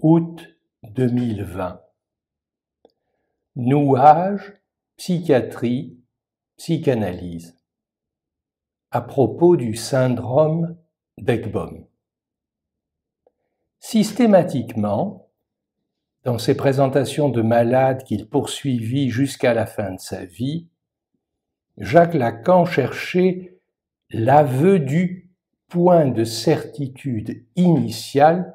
août 2020. Nouage, psychiatrie, psychanalyse. À propos du syndrome d'Ekbom. Systématiquement, dans ses présentations de malades qu'il poursuivit jusqu'à la fin de sa vie, Jacques Lacan cherchait l'aveu du point de certitude initiale,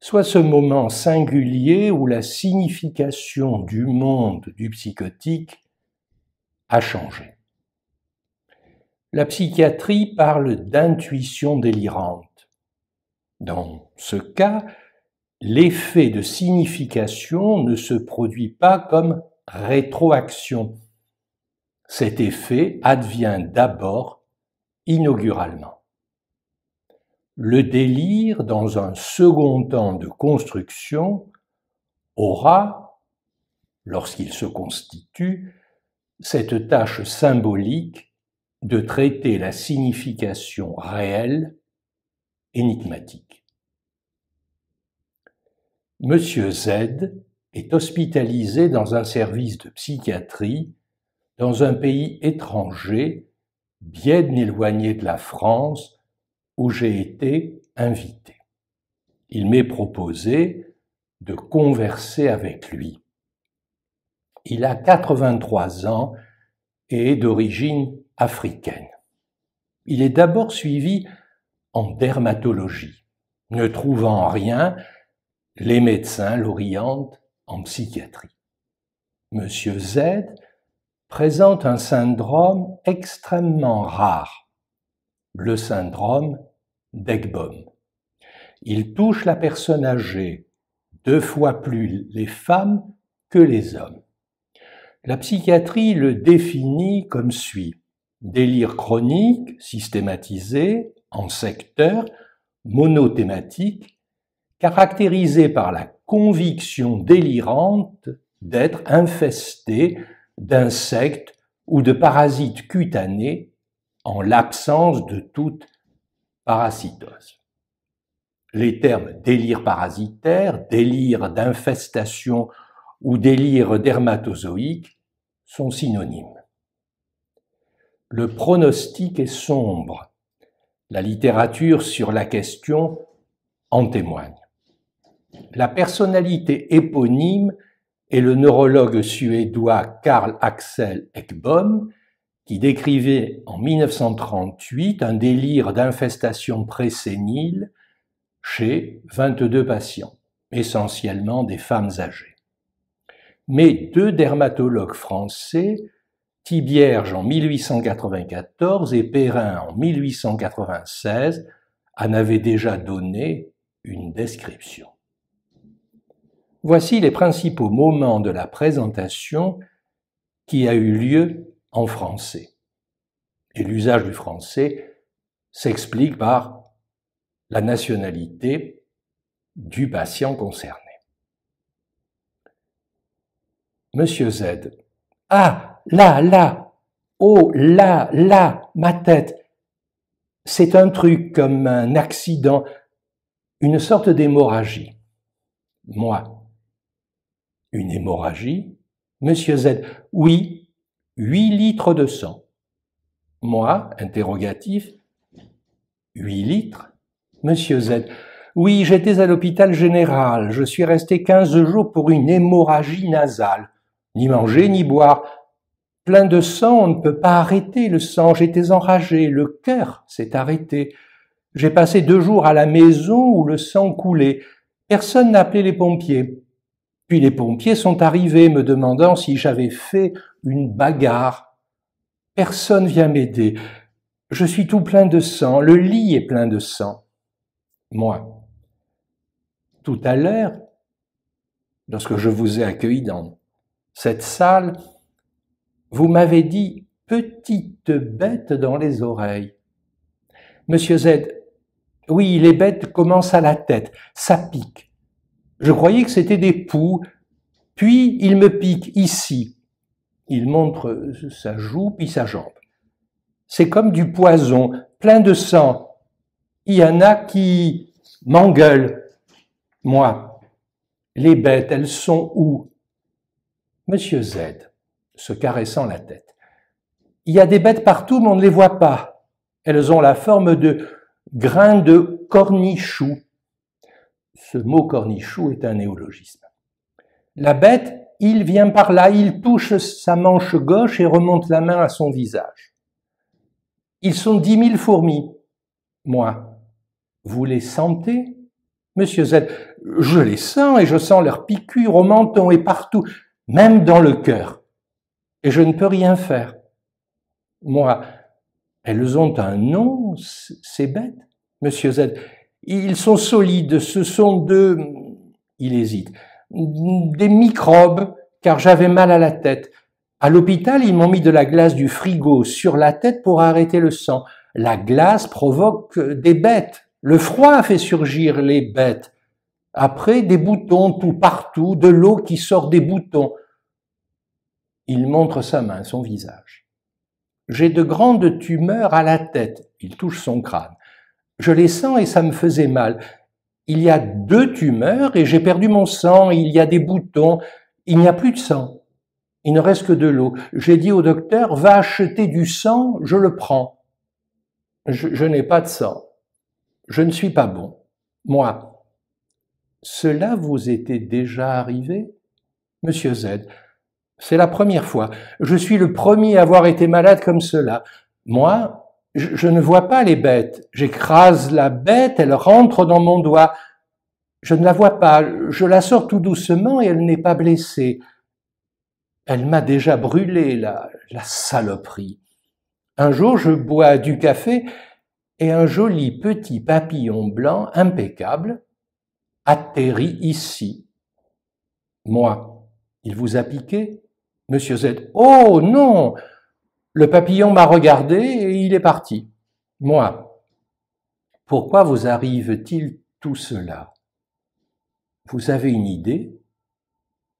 soit ce moment singulier où la signification du monde du psychotique a changé. La psychiatrie parle d'intuition délirante. Dans ce cas, l'effet de signification ne se produit pas comme rétroaction. Cet effet advient d'abord inauguralement le délire, dans un second temps de construction, aura, lorsqu'il se constitue, cette tâche symbolique de traiter la signification réelle énigmatique. Monsieur Z est hospitalisé dans un service de psychiatrie dans un pays étranger, bien éloigné de la France, j'ai été invité. Il m'est proposé de converser avec lui. Il a 83 ans et est d'origine africaine. Il est d'abord suivi en dermatologie. Ne trouvant rien, les médecins l'orientent en psychiatrie. Monsieur Z présente un syndrome extrêmement rare, le syndrome d'Egbom. Il touche la personne âgée deux fois plus les femmes que les hommes. La psychiatrie le définit comme suit. Délire chronique, systématisé, en secteur, monothématique, caractérisé par la conviction délirante d'être infesté d'insectes ou de parasites cutanés en l'absence de toute parasitose. Les termes délire parasitaire, délire d'infestation ou délire dermatozoïque sont synonymes. Le pronostic est sombre. La littérature sur la question en témoigne. La personnalité éponyme est le neurologue suédois Karl Axel Ekbom qui décrivait en 1938 un délire d'infestation présénile chez 22 patients, essentiellement des femmes âgées. Mais deux dermatologues français, Tibierge en 1894 et Perrin en 1896, en avaient déjà donné une description. Voici les principaux moments de la présentation qui a eu lieu en français. Et l'usage du français s'explique par la nationalité du patient concerné. Monsieur Z. Ah, là, là, oh, là, là, ma tête. C'est un truc comme un accident, une sorte d'hémorragie. Moi, une hémorragie Monsieur Z. Oui, 8 litres de sang. Moi, interrogatif, 8 litres Monsieur Z. Oui, j'étais à l'hôpital général. Je suis resté 15 jours pour une hémorragie nasale. Ni manger, ni boire. Plein de sang, on ne peut pas arrêter le sang. J'étais enragé. Le cœur s'est arrêté. J'ai passé deux jours à la maison où le sang coulait. Personne n'a appelé les pompiers. Puis les pompiers sont arrivés me demandant si j'avais fait une bagarre. Personne vient m'aider. Je suis tout plein de sang. Le lit est plein de sang. Moi. Tout à l'heure, lorsque je vous ai accueilli dans cette salle, vous m'avez dit petite bête dans les oreilles. Monsieur Z, oui, les bêtes commencent à la tête, ça pique. Je croyais que c'était des poux, puis il me pique ici il montre sa joue puis sa jambe. C'est comme du poison, plein de sang. Il y en a qui m'engueulent. Moi, les bêtes, elles sont où Monsieur Z, se caressant la tête. Il y a des bêtes partout, mais on ne les voit pas. Elles ont la forme de grains de cornichou. Ce mot cornichou est un néologisme. La bête, il vient par là, il touche sa manche gauche et remonte la main à son visage. Ils sont dix mille fourmis. Moi, vous les sentez Monsieur Z, je les sens et je sens leurs piqûres au menton et partout, même dans le cœur. Et je ne peux rien faire. Moi, elles ont un nom, c'est bête, Monsieur Z, ils sont solides, ce sont deux... Il hésite des microbes, car j'avais mal à la tête. À l'hôpital, ils m'ont mis de la glace du frigo sur la tête pour arrêter le sang. La glace provoque des bêtes. Le froid fait surgir les bêtes. Après, des boutons tout partout, de l'eau qui sort des boutons. Il montre sa main, son visage. J'ai de grandes tumeurs à la tête. Il touche son crâne. Je les sens et ça me faisait mal il y a deux tumeurs et j'ai perdu mon sang, il y a des boutons, il n'y a plus de sang. Il ne reste que de l'eau. J'ai dit au docteur, va acheter du sang, je le prends. Je, n'ai pas de sang. Je ne suis pas bon. Moi. Cela vous était déjà arrivé Monsieur Z, c'est la première fois. Je suis le premier à avoir été malade comme cela. Moi, je, ne vois pas les bêtes. J'écrase la bête, elle rentre dans mon doigt. Je ne la vois pas. Je la sors tout doucement et elle n'est pas blessée. Elle m'a déjà brûlé, la, la saloperie. Un jour, je bois du café et un joli petit papillon blanc impeccable atterrit ici. Moi, il vous a piqué Monsieur Z, oh non Le papillon m'a regardé et est parti. Moi, pourquoi vous arrive-t-il tout cela Vous avez une idée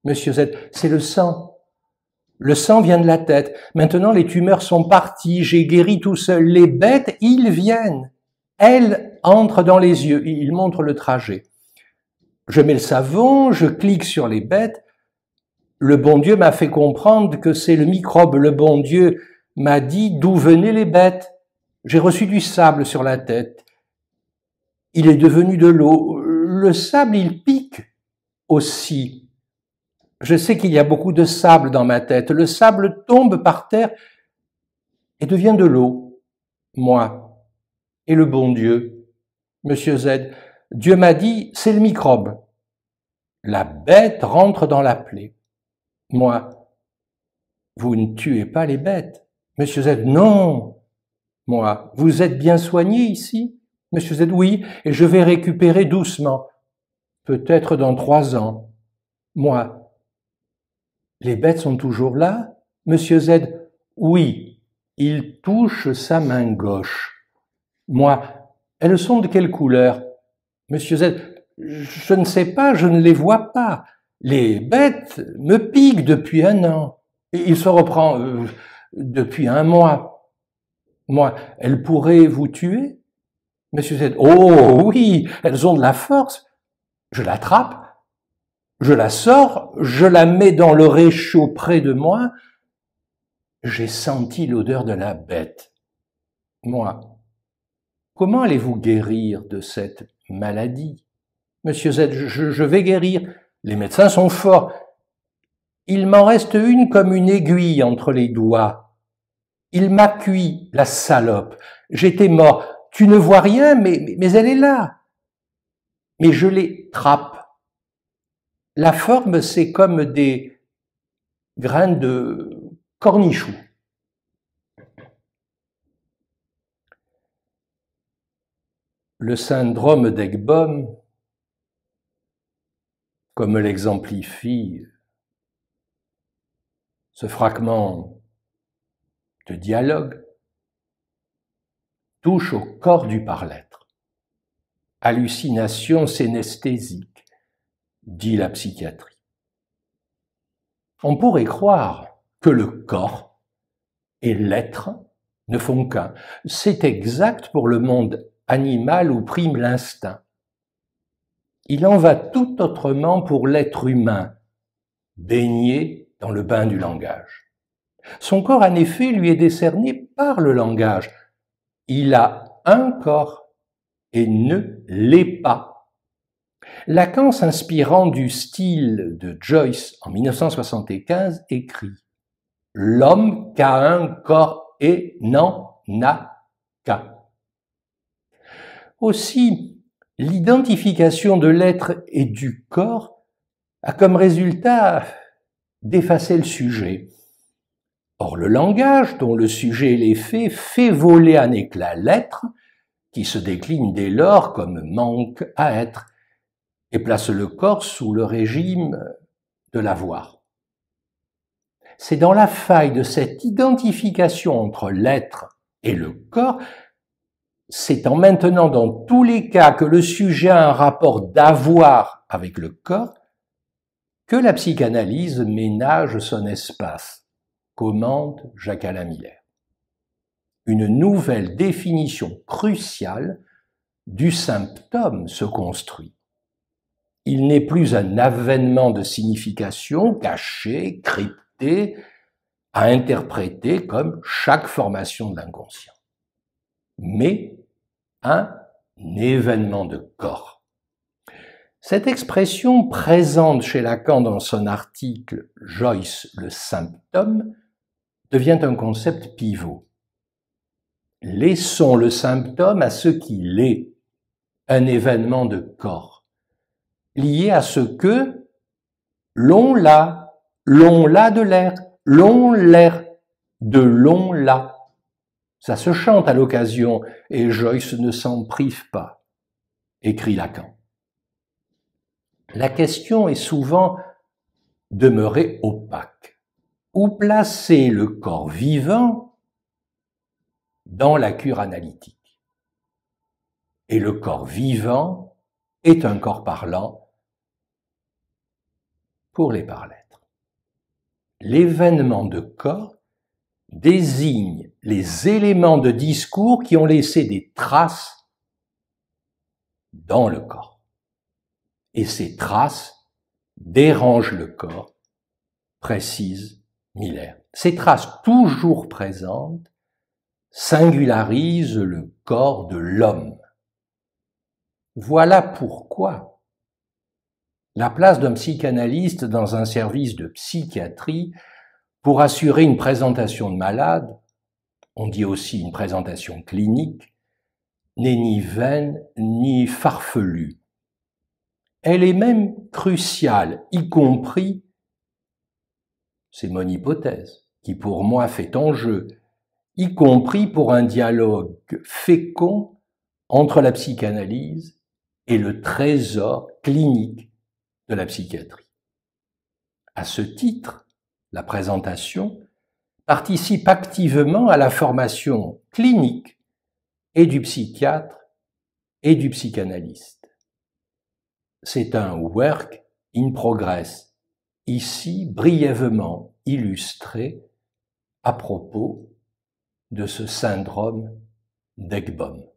Monsieur Z, c'est le sang. Le sang vient de la tête. Maintenant, les tumeurs sont parties. J'ai guéri tout seul. Les bêtes, ils viennent. Elles entrent dans les yeux. Ils montrent le trajet. Je mets le savon, je clique sur les bêtes. Le bon Dieu m'a fait comprendre que c'est le microbe. Le bon Dieu m'a dit d'où venaient les bêtes. J'ai reçu du sable sur la tête. Il est devenu de l'eau. Le sable, il pique aussi. Je sais qu'il y a beaucoup de sable dans ma tête. Le sable tombe par terre et devient de l'eau. Moi et le bon Dieu. Monsieur Z, Dieu m'a dit, c'est le microbe. La bête rentre dans la plaie. Moi, vous ne tuez pas les bêtes. Monsieur Z, non. Moi, vous êtes bien soigné ici Monsieur Z, oui, et je vais récupérer doucement. Peut-être dans trois ans. Moi, les bêtes sont toujours là Monsieur Z, oui, il touche sa main gauche. Moi, elles sont de quelle couleur Monsieur Z, je ne sais pas, je ne les vois pas. Les bêtes me piquent depuis un an. Et il se reprend. Euh, depuis un mois. Moi, elles pourraient vous tuer Monsieur Z, oh oui, elles ont de la force. Je l'attrape, je la sors, je la mets dans le réchaud près de moi. J'ai senti l'odeur de la bête. Moi, comment allez-vous guérir de cette maladie Monsieur Z, je vais guérir. Les médecins sont forts. Il m'en reste une comme une aiguille entre les doigts. Il m'a la salope. J'étais mort. Tu ne vois rien, mais, elle est là. Mais je les trappe. La forme, c'est comme des grains de cornichou. Le syndrome d'Egbom, comme l'exemplifie ce fragment de dialogue touche au corps du par Hallucination sénesthésique, dit la psychiatrie. On pourrait croire que le corps et l'être ne font qu'un. C'est exact pour le monde animal où prime l'instinct. Il en va tout autrement pour l'être humain, baigné dans le bain du langage. Son corps, en effet, lui est décerné par le langage. Il a un corps et ne l'est pas. Lacan, s'inspirant du style de Joyce en 1975, écrit L'homme qu'a un corps et n'en a qu'un. Aussi, l'identification de l'être et du corps a comme résultat d'effacer le sujet. Or le langage, dont le sujet est l'effet fait voler un éclat l'être, qui se décline dès lors comme manque à être, et place le corps sous le régime de l'avoir. C'est dans la faille de cette identification entre l'être et le corps, c'est en maintenant dans tous les cas que le sujet a un rapport d'avoir avec le corps, que la psychanalyse ménage son espace, commente Jacques Miller. Une nouvelle définition cruciale du symptôme se construit. Il n'est plus un avènement de signification caché, crypté, à interpréter comme chaque formation de l'inconscient, mais un événement de corps cette expression présente chez Lacan dans son article Joyce le symptôme devient un concept pivot. Laissons le symptôme à ce qu'il est, un événement de corps, lié à ce que l'on l'a, l'on l'a de l'air, l'on l'air, de l'on l'a. Ça se chante à l'occasion et Joyce ne s'en prive pas, écrit Lacan la question est souvent demeurée opaque. Où placer le corps vivant dans la cure analytique Et le corps vivant est un corps parlant pour les parlettes. L'événement de corps désigne les éléments de discours qui ont laissé des traces dans le corps et ces traces dérangent le corps, précise Miller. Ces traces toujours présentes singularisent le corps de l'homme. Voilà pourquoi la place d'un psychanalyste dans un service de psychiatrie pour assurer une présentation de malade, on dit aussi une présentation clinique, n'est ni vaine ni farfelue elle est même cruciale, y compris, c'est mon hypothèse, qui pour moi fait enjeu, y compris pour un dialogue fécond entre la psychanalyse et le trésor clinique de la psychiatrie. À ce titre, la présentation participe activement à la formation clinique et du psychiatre et du psychanalyste c'est un work in progress, ici brièvement illustré à propos de ce syndrome d'Egbom.